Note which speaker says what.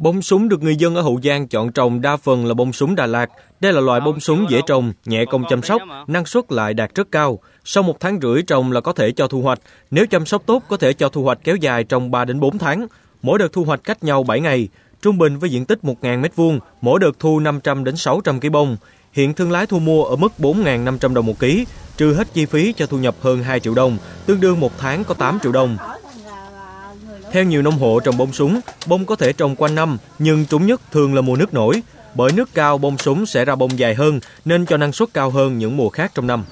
Speaker 1: Bông súng được người dân ở Hậu Giang chọn trồng đa phần là bông súng Đà Lạt. Đây là loại bông súng dễ trồng, nhẹ công chăm sóc, năng suất lại đạt rất cao. Sau một tháng rưỡi trồng là có thể cho thu hoạch. Nếu chăm sóc tốt có thể cho thu hoạch kéo dài trong 3 đến 4 tháng. Mỗi đợt thu hoạch cách nhau 7 ngày. Trung bình với diện tích 1.000 m2, mỗi đợt thu 500 đến 600 kg bông. Hiện thương lái thu mua ở mức 4.500 đồng một ký, trừ hết chi phí cho thu nhập hơn 2 triệu đồng, tương đương một tháng có 8 triệu đồng. Theo nhiều nông hộ trồng bông súng, bông có thể trồng quanh năm, nhưng trúng nhất thường là mùa nước nổi. Bởi nước cao, bông súng sẽ ra bông dài hơn, nên cho năng suất cao hơn những mùa khác trong năm.